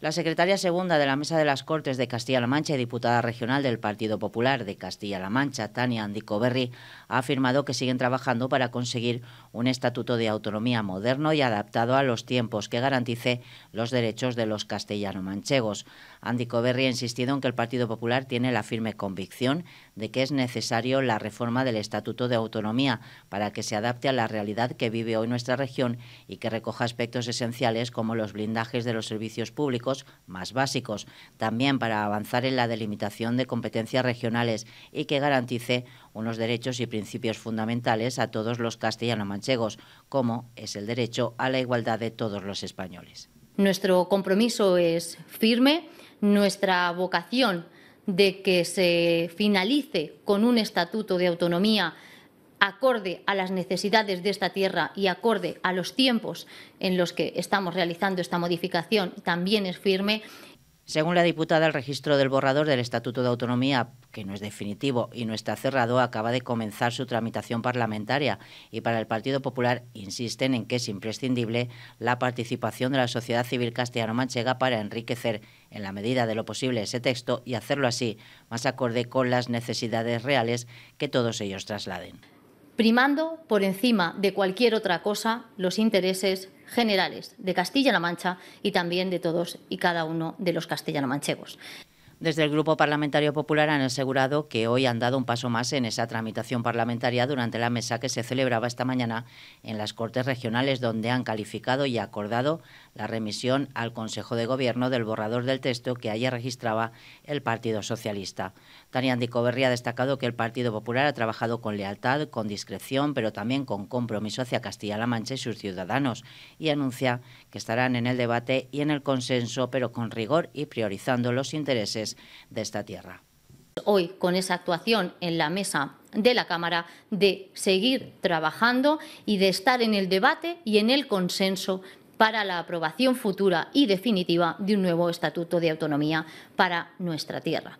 La secretaria segunda de la Mesa de las Cortes de Castilla-La Mancha y diputada regional del Partido Popular de Castilla-La Mancha, Tania Andicoberri, ha afirmado que siguen trabajando para conseguir un estatuto de autonomía moderno y adaptado a los tiempos que garantice los derechos de los castellano-manchegos. Andicoberri ha insistido en que el Partido Popular tiene la firme convicción de que es necesario la reforma del Estatuto de Autonomía para que se adapte a la realidad que vive hoy nuestra región y que recoja aspectos esenciales como los blindajes de los servicios públicos más básicos, también para avanzar en la delimitación de competencias regionales y que garantice unos derechos y principios fundamentales a todos los castellano-manchegos, como es el derecho a la igualdad de todos los españoles. Nuestro compromiso es firme, nuestra vocación de que se finalice con un estatuto de autonomía acorde a las necesidades de esta tierra y acorde a los tiempos en los que estamos realizando esta modificación, también es firme. Según la diputada, el registro del borrador del Estatuto de Autonomía, que no es definitivo y no está cerrado, acaba de comenzar su tramitación parlamentaria y para el Partido Popular insisten en que es imprescindible la participación de la sociedad civil castellano-manchega para enriquecer en la medida de lo posible ese texto y hacerlo así más acorde con las necesidades reales que todos ellos trasladen primando por encima de cualquier otra cosa los intereses generales de Castilla-La Mancha y también de todos y cada uno de los castellano-manchegos. Desde el Grupo Parlamentario Popular han asegurado que hoy han dado un paso más en esa tramitación parlamentaria durante la mesa que se celebraba esta mañana en las Cortes Regionales, donde han calificado y acordado la remisión al Consejo de Gobierno del borrador del texto que ayer registraba el Partido Socialista. Tania Andicoberri ha destacado que el Partido Popular ha trabajado con lealtad, con discreción, pero también con compromiso hacia Castilla-La Mancha y sus ciudadanos, y anuncia que estarán en el debate y en el consenso, pero con rigor y priorizando los intereses de esta tierra. Hoy, con esa actuación en la mesa de la Cámara, de seguir trabajando y de estar en el debate y en el consenso para la aprobación futura y definitiva de un nuevo Estatuto de Autonomía para nuestra tierra.